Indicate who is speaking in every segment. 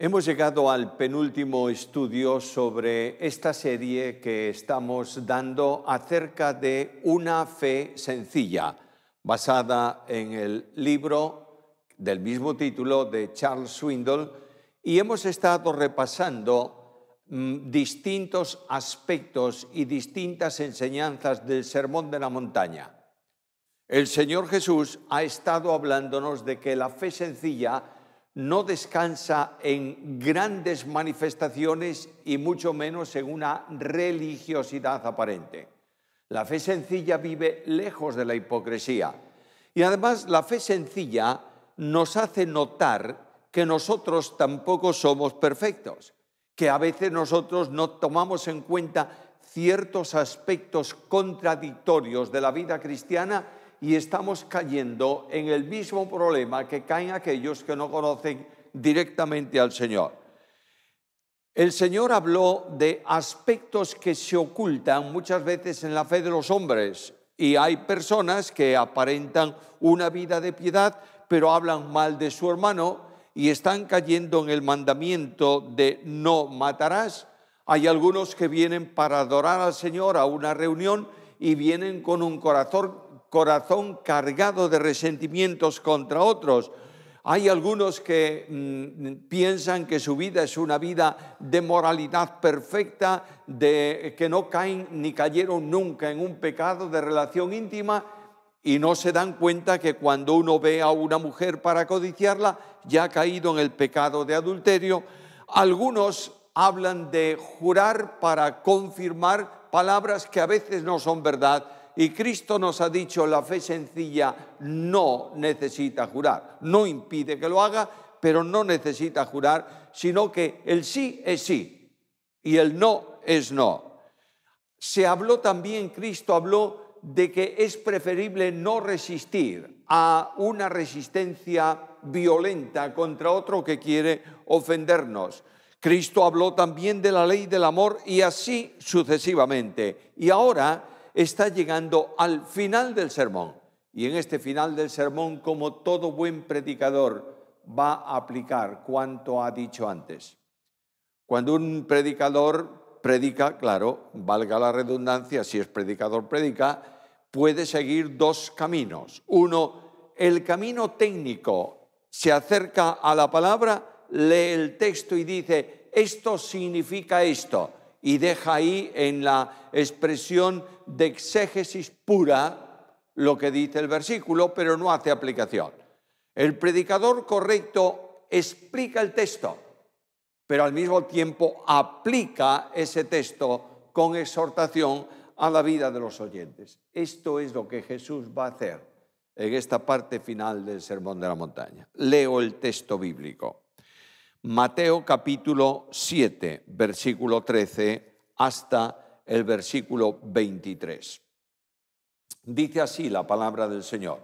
Speaker 1: Hemos llegado al penúltimo estudio sobre esta serie que estamos dando acerca de una fe sencilla, basada en el libro del mismo título de Charles Swindoll, y hemos estado repasando mm, distintos aspectos y distintas enseñanzas del Sermón de la Montaña. El Señor Jesús ha estado hablándonos de que la fe sencilla no descansa en grandes manifestaciones y mucho menos en una religiosidad aparente. La fe sencilla vive lejos de la hipocresía. Y además la fe sencilla nos hace notar que nosotros tampoco somos perfectos, que a veces nosotros no tomamos en cuenta ciertos aspectos contradictorios de la vida cristiana y estamos cayendo en el mismo problema que caen aquellos que no conocen directamente al Señor. El Señor habló de aspectos que se ocultan muchas veces en la fe de los hombres y hay personas que aparentan una vida de piedad pero hablan mal de su hermano y están cayendo en el mandamiento de no matarás. Hay algunos que vienen para adorar al Señor a una reunión y vienen con un corazón corazón cargado de resentimientos contra otros. Hay algunos que mm, piensan que su vida es una vida de moralidad perfecta, de que no caen ni cayeron nunca en un pecado de relación íntima y no se dan cuenta que cuando uno ve a una mujer para codiciarla, ya ha caído en el pecado de adulterio. Algunos hablan de jurar para confirmar palabras que a veces no son verdad y Cristo nos ha dicho, la fe sencilla no necesita jurar, no impide que lo haga, pero no necesita jurar, sino que el sí es sí y el no es no. Se habló también, Cristo habló de que es preferible no resistir a una resistencia violenta contra otro que quiere ofendernos. Cristo habló también de la ley del amor y así sucesivamente. Y ahora está llegando al final del sermón. Y en este final del sermón, como todo buen predicador, va a aplicar cuanto ha dicho antes. Cuando un predicador predica, claro, valga la redundancia, si es predicador predica, puede seguir dos caminos. Uno, el camino técnico, se acerca a la palabra, lee el texto y dice, esto significa esto y deja ahí en la expresión de exégesis pura lo que dice el versículo, pero no hace aplicación. El predicador correcto explica el texto, pero al mismo tiempo aplica ese texto con exhortación a la vida de los oyentes. Esto es lo que Jesús va a hacer en esta parte final del Sermón de la Montaña. Leo el texto bíblico. Mateo capítulo 7, versículo 13 hasta el versículo 23. Dice así la palabra del Señor.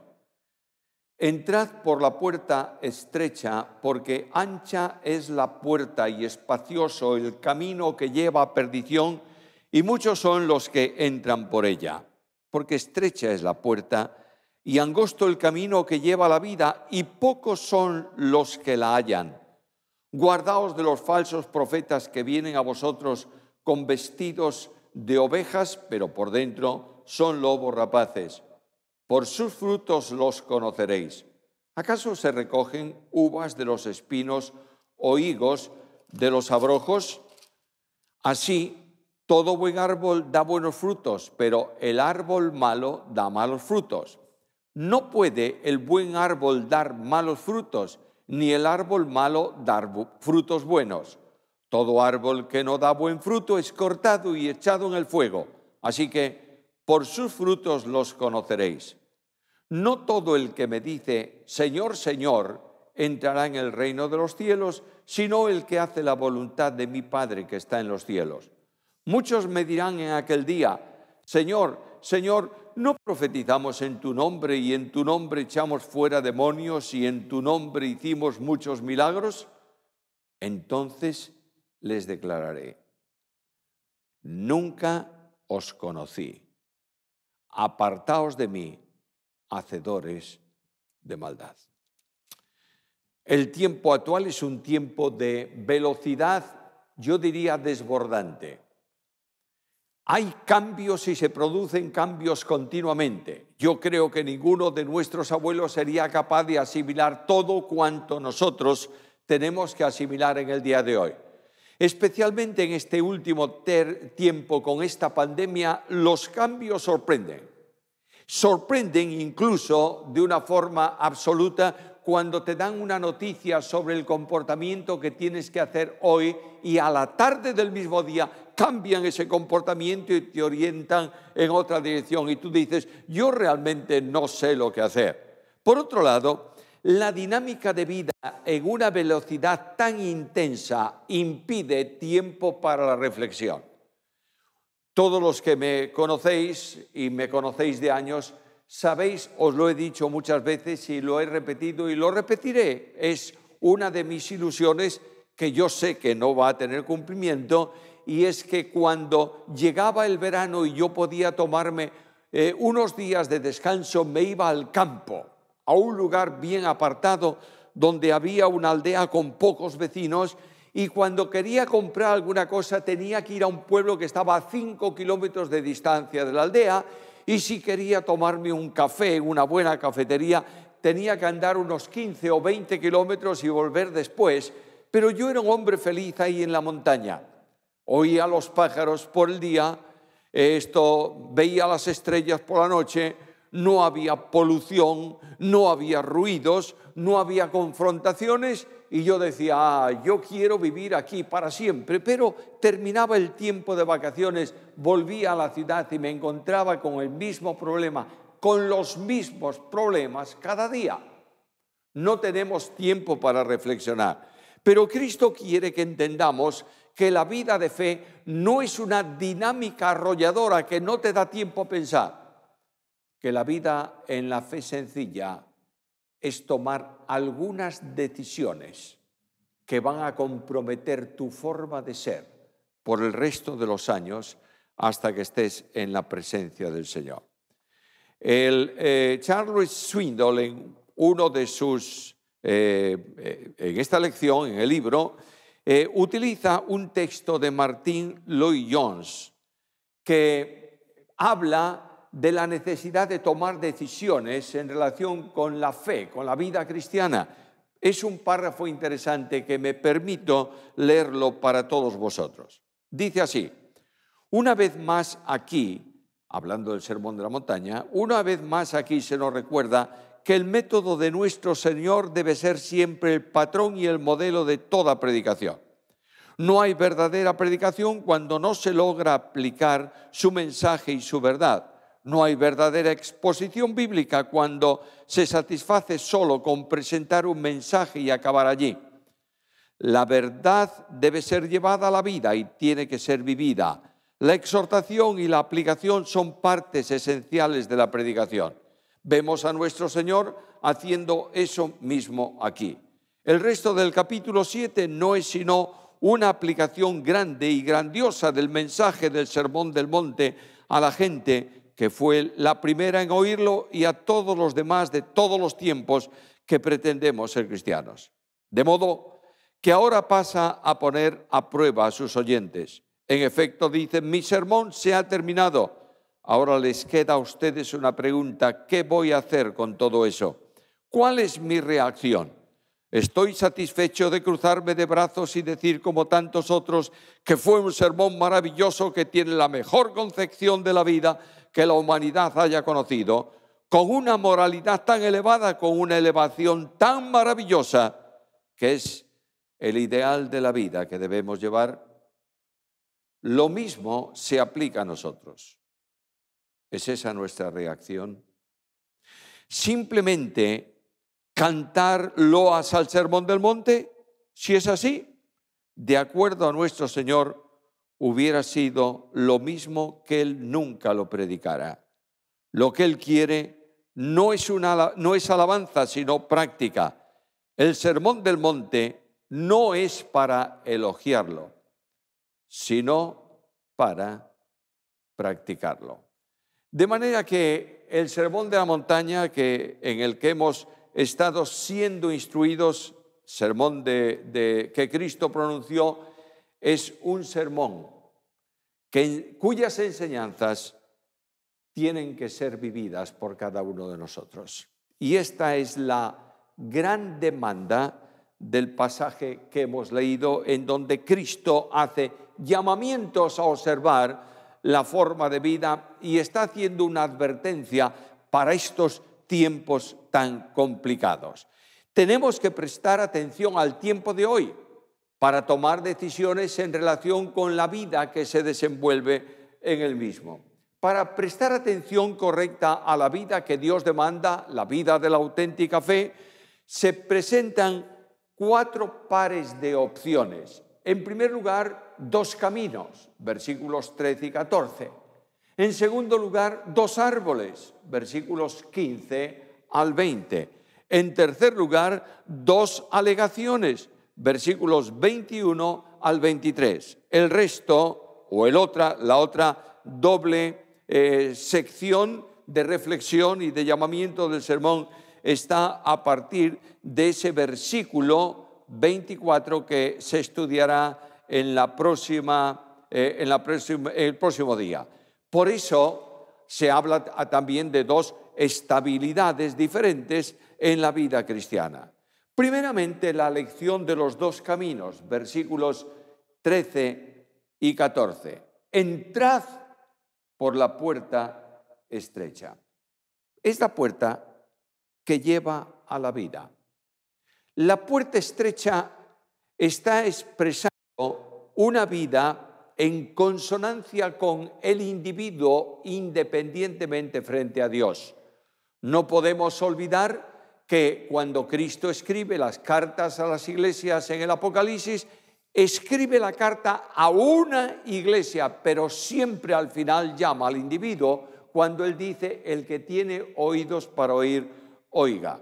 Speaker 1: Entrad por la puerta estrecha, porque ancha es la puerta y espacioso el camino que lleva a perdición, y muchos son los que entran por ella, porque estrecha es la puerta y angosto el camino que lleva a la vida, y pocos son los que la hallan. Guardaos de los falsos profetas que vienen a vosotros con vestidos de ovejas, pero por dentro son lobos rapaces. Por sus frutos los conoceréis. ¿Acaso se recogen uvas de los espinos o higos de los abrojos? Así, todo buen árbol da buenos frutos, pero el árbol malo da malos frutos. No puede el buen árbol dar malos frutos, ni el árbol malo dar frutos buenos. Todo árbol que no da buen fruto es cortado y echado en el fuego. Así que por sus frutos los conoceréis. No todo el que me dice, Señor, Señor, entrará en el reino de los cielos, sino el que hace la voluntad de mi Padre que está en los cielos. Muchos me dirán en aquel día, Señor, Señor, no profetizamos en tu nombre y en tu nombre echamos fuera demonios y en tu nombre hicimos muchos milagros, entonces les declararé, nunca os conocí, apartaos de mí, hacedores de maldad. El tiempo actual es un tiempo de velocidad, yo diría desbordante. Hay cambios y se producen cambios continuamente. Yo creo que ninguno de nuestros abuelos sería capaz de asimilar todo cuanto nosotros tenemos que asimilar en el día de hoy. Especialmente en este último tiempo con esta pandemia, los cambios sorprenden. Sorprenden incluso de una forma absoluta cuando te dan una noticia sobre el comportamiento que tienes que hacer hoy y a la tarde del mismo día cambian ese comportamiento y te orientan en otra dirección y tú dices, yo realmente no sé lo que hacer. Por otro lado, la dinámica de vida en una velocidad tan intensa impide tiempo para la reflexión. Todos los que me conocéis y me conocéis de años, sabéis, os lo he dicho muchas veces y lo he repetido y lo repetiré, es una de mis ilusiones que yo sé que no va a tener cumplimiento, y es que cuando llegaba el verano y yo podía tomarme eh, unos días de descanso, me iba al campo, a un lugar bien apartado, donde había una aldea con pocos vecinos, y cuando quería comprar alguna cosa tenía que ir a un pueblo que estaba a 5 kilómetros de distancia de la aldea, y si quería tomarme un café una buena cafetería, tenía que andar unos 15 o 20 kilómetros y volver después pero yo era un hombre feliz ahí en la montaña. Oía los pájaros por el día, esto, veía las estrellas por la noche, no había polución, no había ruidos, no había confrontaciones y yo decía, ah, yo quiero vivir aquí para siempre, pero terminaba el tiempo de vacaciones, volvía a la ciudad y me encontraba con el mismo problema, con los mismos problemas cada día. No tenemos tiempo para reflexionar. Pero Cristo quiere que entendamos que la vida de fe no es una dinámica arrolladora que no te da tiempo a pensar, que la vida en la fe sencilla es tomar algunas decisiones que van a comprometer tu forma de ser por el resto de los años hasta que estés en la presencia del Señor. El, eh, Charles Swindoll, en uno de sus eh, eh, en esta lección, en el libro, eh, utiliza un texto de Martín Lloyd Jones que habla de la necesidad de tomar decisiones en relación con la fe, con la vida cristiana. Es un párrafo interesante que me permito leerlo para todos vosotros. Dice así, una vez más aquí, hablando del Sermón de la Montaña, una vez más aquí se nos recuerda que el método de nuestro Señor debe ser siempre el patrón y el modelo de toda predicación. No hay verdadera predicación cuando no se logra aplicar su mensaje y su verdad. No hay verdadera exposición bíblica cuando se satisface solo con presentar un mensaje y acabar allí. La verdad debe ser llevada a la vida y tiene que ser vivida. La exhortación y la aplicación son partes esenciales de la predicación. Vemos a nuestro Señor haciendo eso mismo aquí. El resto del capítulo 7 no es sino una aplicación grande y grandiosa del mensaje del Sermón del Monte a la gente que fue la primera en oírlo y a todos los demás de todos los tiempos que pretendemos ser cristianos. De modo que ahora pasa a poner a prueba a sus oyentes. En efecto, dice, mi sermón se ha terminado Ahora les queda a ustedes una pregunta, ¿qué voy a hacer con todo eso? ¿Cuál es mi reacción? ¿Estoy satisfecho de cruzarme de brazos y decir, como tantos otros, que fue un sermón maravilloso que tiene la mejor concepción de la vida que la humanidad haya conocido, con una moralidad tan elevada, con una elevación tan maravillosa, que es el ideal de la vida que debemos llevar? Lo mismo se aplica a nosotros. ¿Es esa nuestra reacción? Simplemente cantar loas al sermón del monte, si es así, de acuerdo a nuestro Señor, hubiera sido lo mismo que Él nunca lo predicara. Lo que Él quiere no es, una, no es alabanza, sino práctica. El sermón del monte no es para elogiarlo, sino para practicarlo. De manera que el sermón de la montaña que, en el que hemos estado siendo instruidos, sermón que Cristo pronunció, es un sermón que, cuyas enseñanzas tienen que ser vividas por cada uno de nosotros. Y esta es la gran demanda del pasaje que hemos leído en donde Cristo hace llamamientos a observar la forma de vida y está haciendo una advertencia para estos tiempos tan complicados. Tenemos que prestar atención al tiempo de hoy para tomar decisiones en relación con la vida que se desenvuelve en el mismo. Para prestar atención correcta a la vida que Dios demanda, la vida de la auténtica fe, se presentan cuatro pares de opciones en primer lugar, dos caminos, versículos 13 y 14. En segundo lugar, dos árboles, versículos 15 al 20. En tercer lugar, dos alegaciones, versículos 21 al 23. El resto, o el otra, la otra doble eh, sección de reflexión y de llamamiento del sermón está a partir de ese versículo 24 que se estudiará en, eh, el próximo día. Por eso se habla también de dos estabilidades diferentes en la vida cristiana. Primeramente, la lección de los dos caminos, versículos 13 y 14. Entrad por la puerta estrecha. Es la puerta que lleva a la vida. La puerta estrecha está expresando una vida en consonancia con el individuo independientemente frente a Dios. No podemos olvidar que cuando Cristo escribe las cartas a las iglesias en el Apocalipsis, escribe la carta a una iglesia, pero siempre al final llama al individuo cuando él dice, el que tiene oídos para oír, oiga.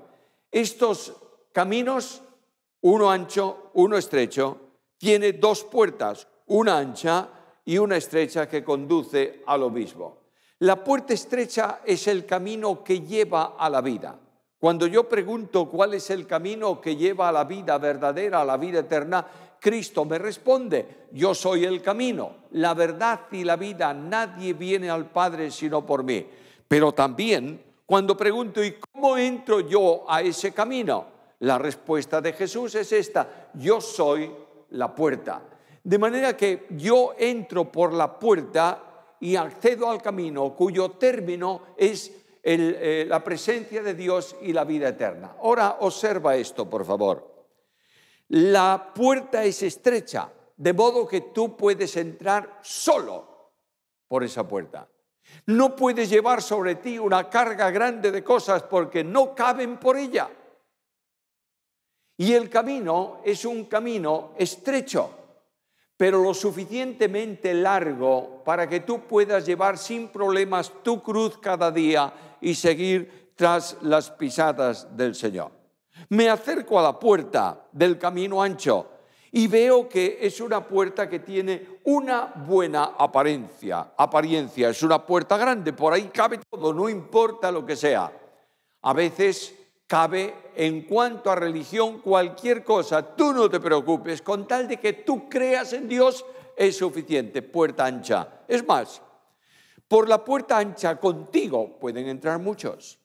Speaker 1: Estos caminos, uno ancho, uno estrecho, tiene dos puertas, una ancha y una estrecha que conduce a lo mismo. La puerta estrecha es el camino que lleva a la vida. Cuando yo pregunto cuál es el camino que lleva a la vida verdadera, a la vida eterna, Cristo me responde, yo soy el camino, la verdad y la vida, nadie viene al Padre sino por mí. Pero también cuando pregunto, ¿y cómo entro yo a ese camino? La respuesta de Jesús es esta, yo soy la puerta. De manera que yo entro por la puerta y accedo al camino cuyo término es eh, la presencia de Dios y la vida eterna. Ahora observa esto, por favor. La puerta es estrecha, de modo que tú puedes entrar solo por esa puerta. No puedes llevar sobre ti una carga grande de cosas porque no caben por ella. Y el camino es un camino estrecho, pero lo suficientemente largo para que tú puedas llevar sin problemas tu cruz cada día y seguir tras las pisadas del Señor. Me acerco a la puerta del camino ancho y veo que es una puerta que tiene una buena apariencia. Apariencia, es una puerta grande, por ahí cabe todo, no importa lo que sea. A veces cabe en cuanto a religión cualquier cosa. Tú no te preocupes, con tal de que tú creas en Dios es suficiente, puerta ancha. Es más, por la puerta ancha contigo pueden entrar muchos.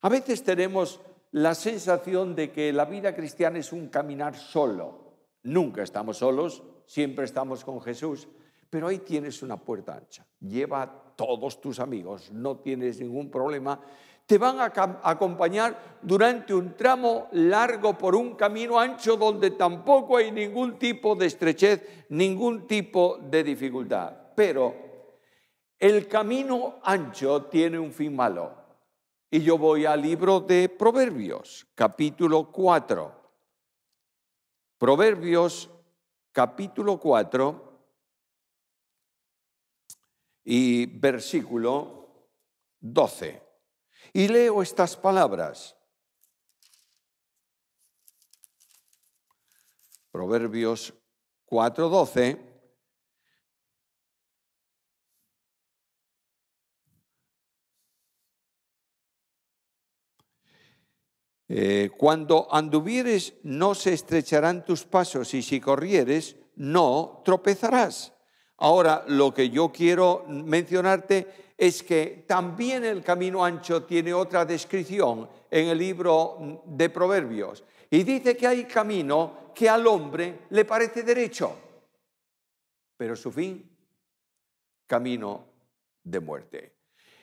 Speaker 1: A veces tenemos la sensación de que la vida cristiana es un caminar solo. Nunca estamos solos, siempre estamos con Jesús, pero ahí tienes una puerta ancha. Lleva a todos tus amigos, no tienes ningún problema te van a acompañar durante un tramo largo por un camino ancho donde tampoco hay ningún tipo de estrechez, ningún tipo de dificultad. Pero el camino ancho tiene un fin malo. Y yo voy al libro de Proverbios, capítulo 4. Proverbios, capítulo 4 y versículo 12. Y leo estas palabras. Proverbios 4:12. Eh, cuando anduvieres no se estrecharán tus pasos y si corrieres no tropezarás. Ahora, lo que yo quiero mencionarte es que también el camino ancho tiene otra descripción en el libro de Proverbios. Y dice que hay camino que al hombre le parece derecho, pero su fin, camino de muerte.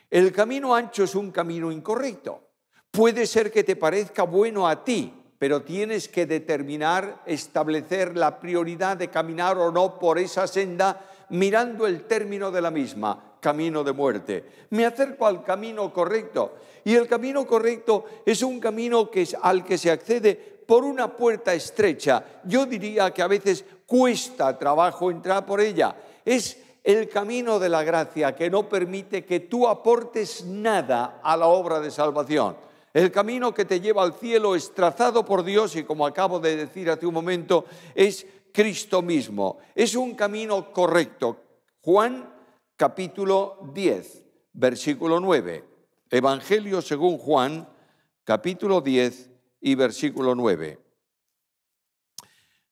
Speaker 1: El camino ancho es un camino incorrecto. Puede ser que te parezca bueno a ti, pero tienes que determinar, establecer la prioridad de caminar o no por esa senda mirando el término de la misma, camino de muerte. Me acerco al camino correcto y el camino correcto es un camino que al que se accede por una puerta estrecha. Yo diría que a veces cuesta trabajo entrar por ella. Es el camino de la gracia que no permite que tú aportes nada a la obra de salvación. El camino que te lleva al cielo es trazado por Dios y como acabo de decir hace un momento, es Cristo mismo. Es un camino correcto. Juan capítulo 10, versículo 9. Evangelio según Juan capítulo 10 y versículo 9.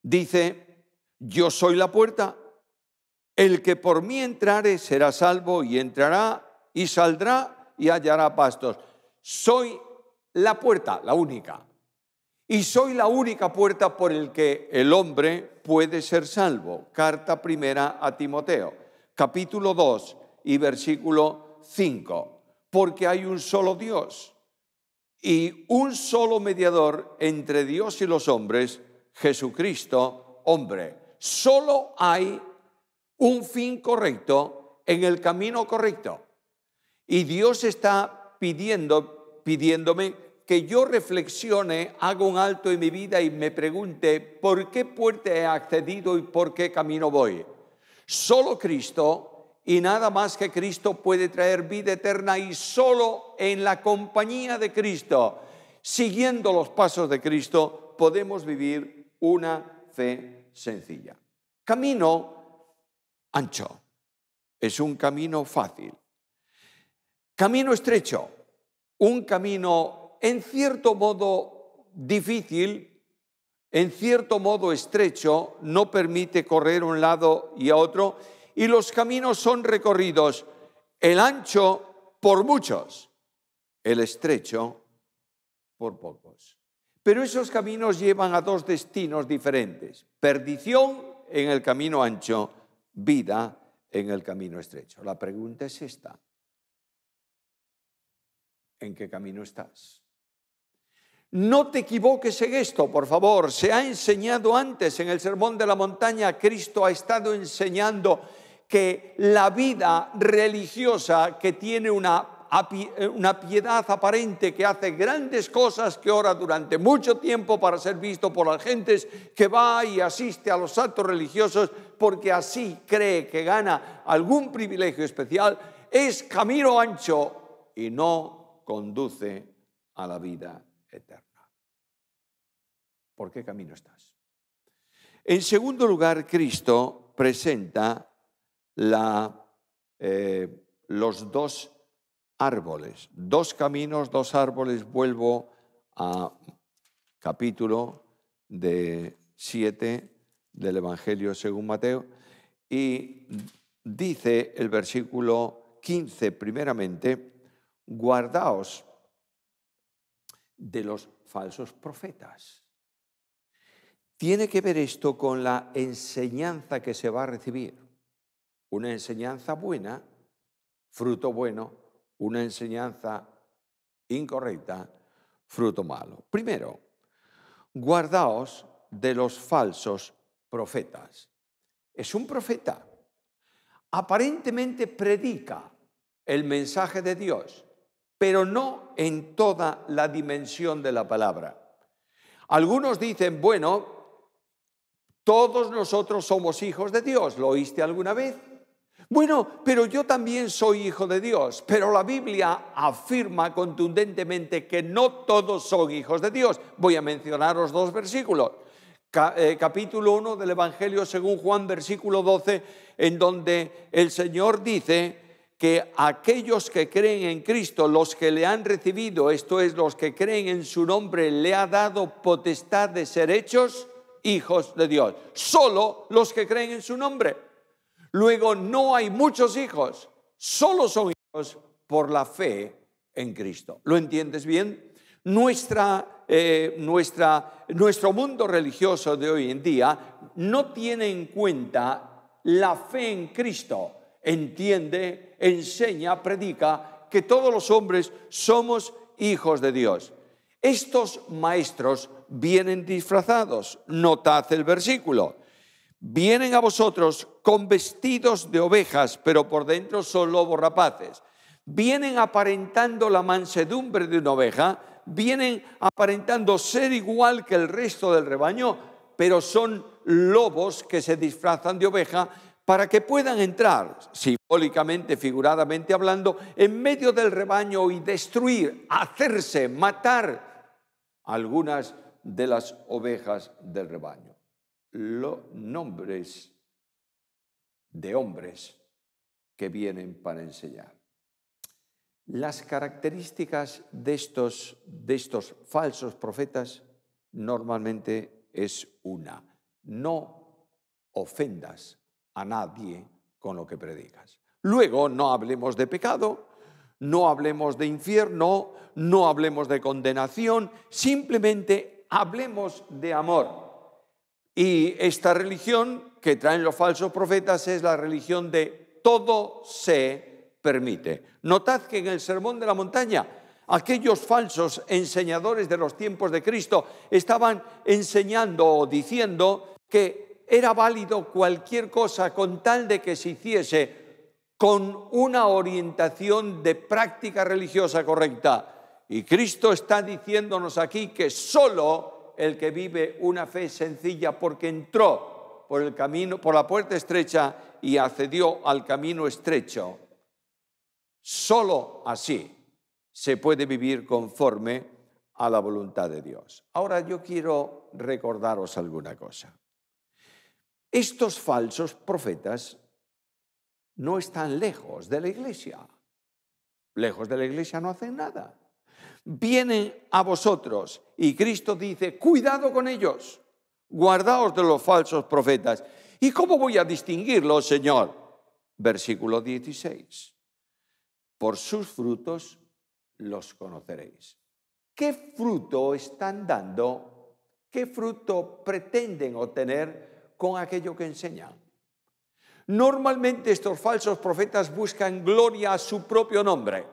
Speaker 1: Dice, yo soy la puerta. El que por mí entrare será salvo y entrará y saldrá y hallará pastos. Soy la puerta, la única. Y soy la única puerta por el que el hombre puede ser salvo. Carta primera a Timoteo, capítulo 2 y versículo 5. Porque hay un solo Dios y un solo mediador entre Dios y los hombres, Jesucristo, hombre. Solo hay un fin correcto en el camino correcto. Y Dios está pidiendo, pidiéndome que yo reflexione, haga un alto en mi vida y me pregunte por qué puerta he accedido y por qué camino voy. Solo Cristo y nada más que Cristo puede traer vida eterna y solo en la compañía de Cristo, siguiendo los pasos de Cristo, podemos vivir una fe sencilla. Camino ancho es un camino fácil. Camino estrecho, un camino en cierto modo difícil, en cierto modo estrecho, no permite correr un lado y a otro, y los caminos son recorridos, el ancho por muchos, el estrecho por pocos. Pero esos caminos llevan a dos destinos diferentes, perdición en el camino ancho, vida en el camino estrecho. La pregunta es esta. ¿En qué camino estás? No te equivoques en esto, por favor. Se ha enseñado antes en el Sermón de la Montaña, Cristo ha estado enseñando que la vida religiosa que tiene una, eh, una piedad aparente, que hace grandes cosas, que ora durante mucho tiempo para ser visto por las gentes, que va y asiste a los actos religiosos porque así cree que gana algún privilegio especial, es camino ancho y no conduce a la vida eterna. ¿Por qué camino estás? En segundo lugar, Cristo presenta eh, los dos árboles, dos caminos, dos árboles. Vuelvo a capítulo de 7 del Evangelio según Mateo y dice el versículo 15 primeramente, guardaos de los falsos profetas. Tiene que ver esto con la enseñanza que se va a recibir. Una enseñanza buena, fruto bueno, una enseñanza incorrecta, fruto malo. Primero, guardaos de los falsos profetas. Es un profeta. Aparentemente predica el mensaje de Dios, pero no en toda la dimensión de la palabra. Algunos dicen, bueno, todos nosotros somos hijos de Dios, ¿lo oíste alguna vez? Bueno, pero yo también soy hijo de Dios, pero la Biblia afirma contundentemente que no todos son hijos de Dios. Voy a mencionaros dos versículos. Eh, capítulo 1 del Evangelio según Juan, versículo 12, en donde el Señor dice, que aquellos que creen en Cristo, los que le han recibido, esto es, los que creen en su nombre, le ha dado potestad de ser hechos hijos de Dios. Solo los que creen en su nombre. Luego no hay muchos hijos, solo son hijos por la fe en Cristo. ¿Lo entiendes bien? Nuestra, eh, nuestra, nuestro mundo religioso de hoy en día no tiene en cuenta la fe en Cristo entiende, enseña, predica que todos los hombres somos hijos de Dios. Estos maestros vienen disfrazados. Notad el versículo. Vienen a vosotros con vestidos de ovejas, pero por dentro son lobos rapaces. Vienen aparentando la mansedumbre de una oveja, vienen aparentando ser igual que el resto del rebaño, pero son lobos que se disfrazan de oveja para que puedan entrar, simbólicamente, figuradamente hablando, en medio del rebaño y destruir, hacerse, matar algunas de las ovejas del rebaño. Los nombres de hombres que vienen para enseñar. Las características de estos, de estos falsos profetas normalmente es una, no ofendas a nadie con lo que predicas. Luego, no hablemos de pecado, no hablemos de infierno, no hablemos de condenación, simplemente hablemos de amor. Y esta religión que traen los falsos profetas es la religión de todo se permite. Notad que en el Sermón de la Montaña aquellos falsos enseñadores de los tiempos de Cristo estaban enseñando o diciendo que era válido cualquier cosa con tal de que se hiciese con una orientación de práctica religiosa correcta. Y Cristo está diciéndonos aquí que solo el que vive una fe sencilla porque entró por el camino por la puerta estrecha y accedió al camino estrecho. Solo así se puede vivir conforme a la voluntad de Dios. Ahora yo quiero recordaros alguna cosa. Estos falsos profetas no están lejos de la iglesia. Lejos de la iglesia no hacen nada. Vienen a vosotros y Cristo dice, cuidado con ellos, guardaos de los falsos profetas. ¿Y cómo voy a distinguirlos, Señor? Versículo 16. Por sus frutos los conoceréis. ¿Qué fruto están dando? ¿Qué fruto pretenden obtener? con aquello que enseña. Normalmente estos falsos profetas buscan gloria a su propio nombre.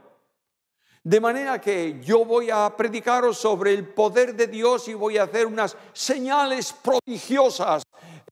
Speaker 1: De manera que yo voy a predicaros sobre el poder de Dios y voy a hacer unas señales prodigiosas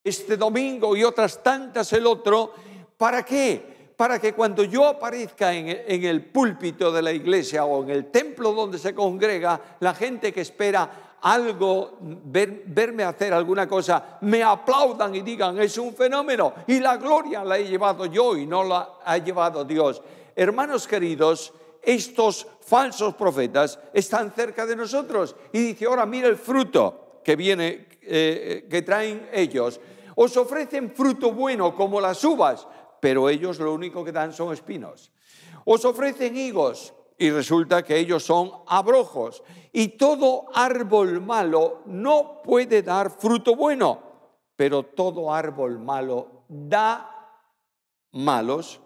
Speaker 1: este domingo y otras tantas el otro. ¿Para qué? Para que cuando yo aparezca en, el púlpito de la iglesia o en el templo donde se congrega, la gente que espera algo, verme hacer alguna cosa, me aplaudan y digan, es un fenómeno. Y la gloria la he llevado yo y no la ha llevado Dios. Hermanos queridos, estos falsos profetas están cerca de nosotros. Y dice, ahora mira el fruto que viene, eh, que traen ellos. Os ofrecen fruto bueno como las uvas, pero ellos lo único que dan son espinos. Os ofrecen higos, y resulta que ellos son abrojos. Y todo árbol malo no puede dar fruto bueno, pero todo árbol malo da malos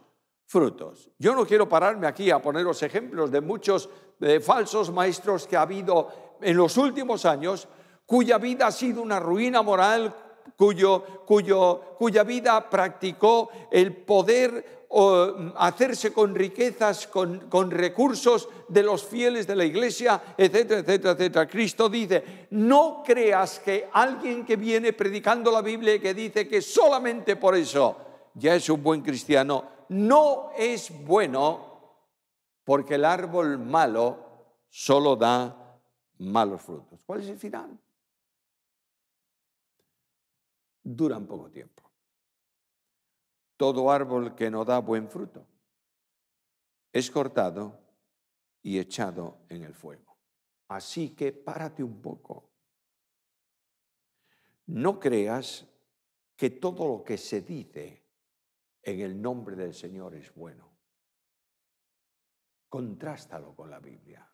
Speaker 1: frutos. Yo no quiero pararme aquí a poner los ejemplos de muchos falsos maestros que ha habido en los últimos años, cuya vida ha sido una ruina moral, cuyo, cuyo, cuya vida practicó el poder o mm, hacerse con riquezas, con, con, recursos de los fieles de la iglesia, etcétera, etcétera, etcétera. Cristo dice, no creas que alguien que viene predicando la Biblia y que dice que solamente por eso ya es un buen cristiano, no es bueno porque el árbol malo solo da malos frutos. ¿Cuál es el final? Duran poco tiempo todo árbol que no da buen fruto es cortado y echado en el fuego. Así que párate un poco. No creas que todo lo que se dice en el nombre del Señor es bueno. Contrástalo con la Biblia.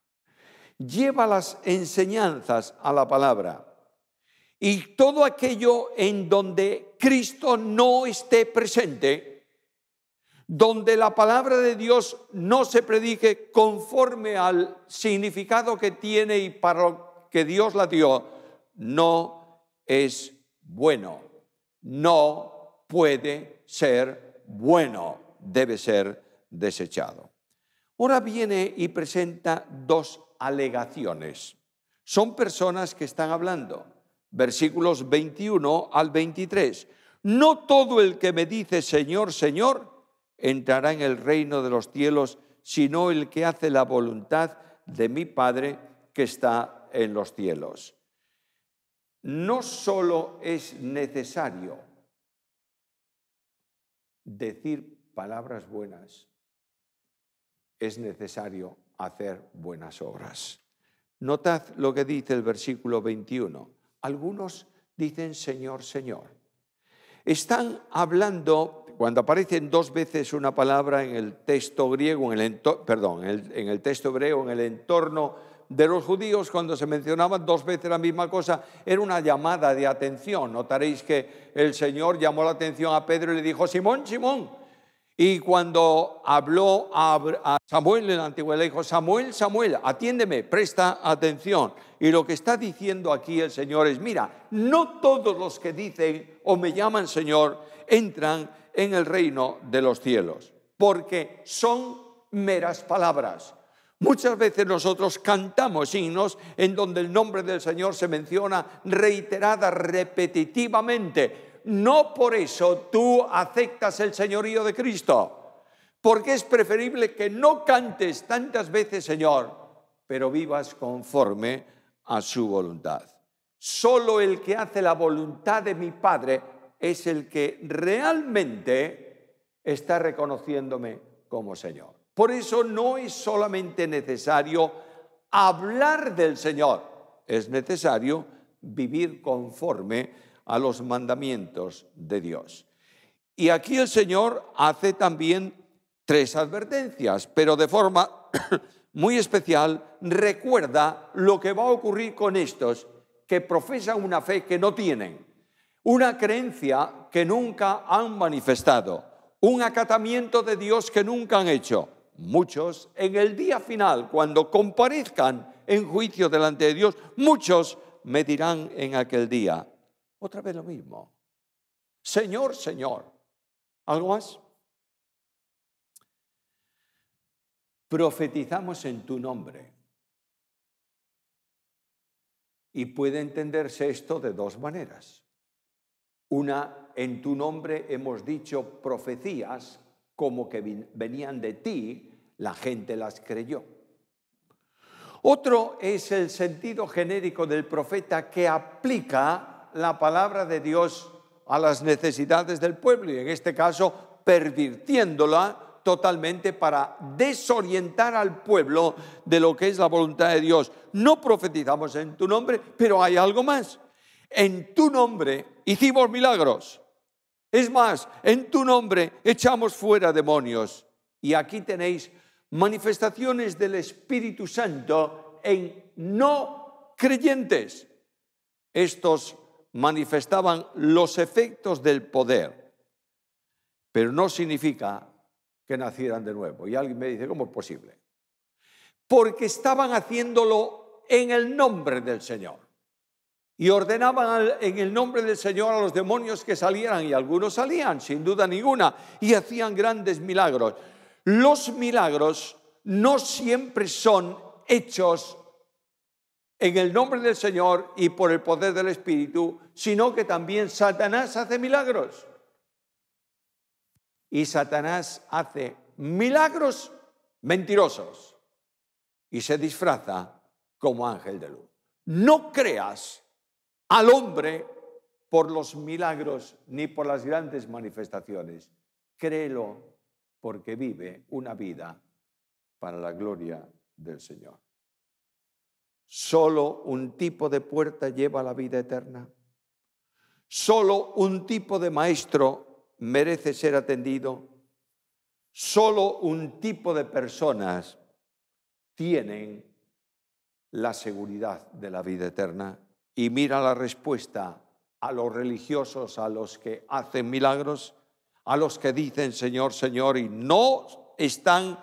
Speaker 1: Lleva las enseñanzas a la palabra y todo aquello en donde Cristo no esté presente, donde la palabra de Dios no se predique conforme al significado que tiene y para lo que Dios la dio, no es bueno. No puede ser bueno, debe ser desechado. Ahora viene y presenta dos alegaciones. Son personas que están hablando versículos 21 al 23. No todo el que me dice Señor, Señor, entrará en el reino de los cielos, sino el que hace la voluntad de mi Padre que está en los cielos. No solo es necesario decir palabras buenas, es necesario hacer buenas obras. Notad lo que dice el versículo 21. Algunos dicen Señor, Señor. Están hablando, cuando aparecen dos veces una palabra en el texto griego, en el perdón, en el, texto hebreo, en el entorno de los judíos, cuando se mencionaba dos veces la misma cosa, era una llamada de atención. Notaréis que el Señor llamó la atención a Pedro y le dijo, Simón, Simón, y cuando habló a, Samuel en la antigüedad, le dijo, Samuel, Samuel, atiéndeme, presta atención. Y lo que está diciendo aquí el Señor es, mira, no todos los que dicen o me llaman Señor entran en el reino de los cielos, porque son meras palabras. Muchas veces nosotros cantamos himnos en donde el nombre del Señor se menciona reiterada, repetitivamente, no por eso tú aceptas el señorío de Cristo, porque es preferible que no cantes tantas veces, Señor, pero vivas conforme a su voluntad. Solo el que hace la voluntad de mi Padre es el que realmente está reconociéndome como Señor. Por eso no es solamente necesario hablar del Señor, es necesario vivir conforme a los mandamientos de Dios. Y aquí el Señor hace también tres advertencias, pero de forma muy especial recuerda lo que va a ocurrir con estos que profesan una fe que no tienen, una creencia que nunca han manifestado, un acatamiento de Dios que nunca han hecho. Muchos en el día final, cuando comparezcan en juicio delante de Dios, muchos me dirán en aquel día, otra vez lo mismo. Señor, Señor. ¿Algo más? Profetizamos en tu nombre. Y puede entenderse esto de dos maneras. Una, en tu nombre hemos dicho profecías como que venían de ti, la gente las creyó. Otro es el sentido genérico del profeta que aplica la palabra de Dios a las necesidades del pueblo y en este caso pervirtiéndola totalmente para desorientar al pueblo de lo que es la voluntad de Dios. No profetizamos en tu nombre, pero hay algo más. En tu nombre hicimos milagros. Es más, en tu nombre echamos fuera demonios. Y aquí tenéis manifestaciones del Espíritu Santo en no creyentes. Estos manifestaban los efectos del poder, pero no significa que nacieran de nuevo. Y alguien me dice, ¿cómo es posible? Porque estaban haciéndolo en el nombre del Señor. Y ordenaban en el nombre del Señor a los demonios que salieran, y algunos salían, sin duda ninguna, y hacían grandes milagros. Los milagros no siempre son hechos en el nombre del Señor y por el poder del Espíritu, sino que también Satanás hace milagros. Y Satanás hace milagros mentirosos y se disfraza como ángel de luz. No creas al hombre por los milagros ni por las grandes manifestaciones. Créelo porque vive una vida para la gloria del Señor. Solo un tipo de puerta lleva a la vida eterna. Solo un tipo de maestro merece ser atendido. Solo un tipo de personas tienen la seguridad de la vida eterna. Y mira la respuesta a los religiosos, a los que hacen milagros, a los que dicen Señor, Señor, y no están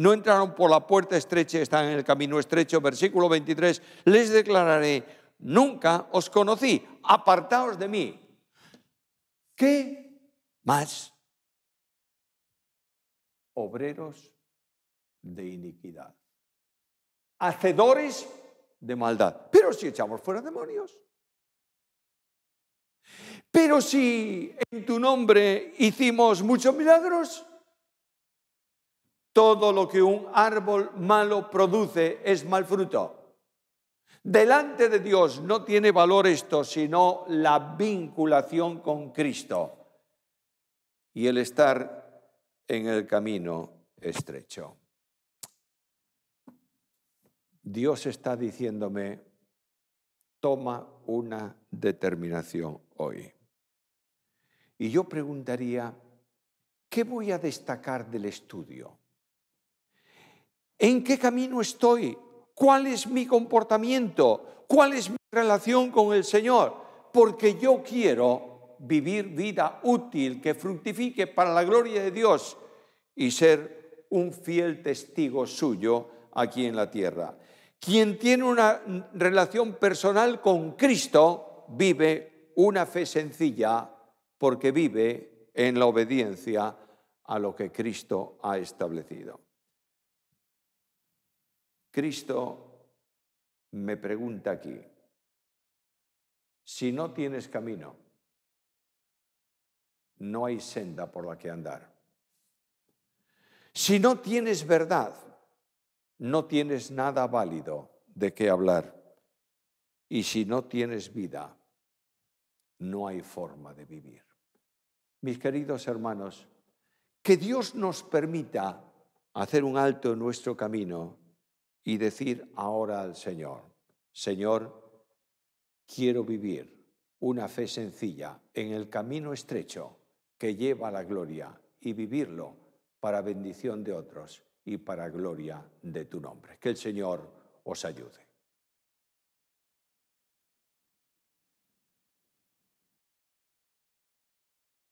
Speaker 1: no entraron por la puerta estrecha, están en el camino estrecho. Versículo 23, les declararé, nunca os conocí, apartaos de mí. ¿Qué más? Obreros de iniquidad, hacedores de maldad. Pero si echamos fuera demonios, pero si en tu nombre hicimos muchos milagros, todo lo que un árbol malo produce es mal fruto. Delante de Dios no tiene valor esto, sino la vinculación con Cristo y el estar en el camino estrecho. Dios está diciéndome, toma una determinación hoy. Y yo preguntaría, ¿qué voy a destacar del estudio? ¿En qué camino estoy? ¿Cuál es mi comportamiento? ¿Cuál es mi relación con el Señor? Porque yo quiero vivir vida útil que fructifique para la gloria de Dios y ser un fiel testigo suyo aquí en la tierra. Quien tiene una relación personal con Cristo vive una fe sencilla porque vive en la obediencia a lo que Cristo ha establecido. Cristo me pregunta aquí, si no tienes camino, no hay senda por la que andar. Si no tienes verdad, no tienes nada válido de qué hablar. Y si no tienes vida, no hay forma de vivir. Mis queridos hermanos, que Dios nos permita hacer un alto en nuestro camino y decir ahora al Señor, Señor, quiero vivir una fe sencilla en el camino estrecho que lleva a la gloria y vivirlo para bendición de otros y para gloria de tu nombre. Que el Señor os ayude.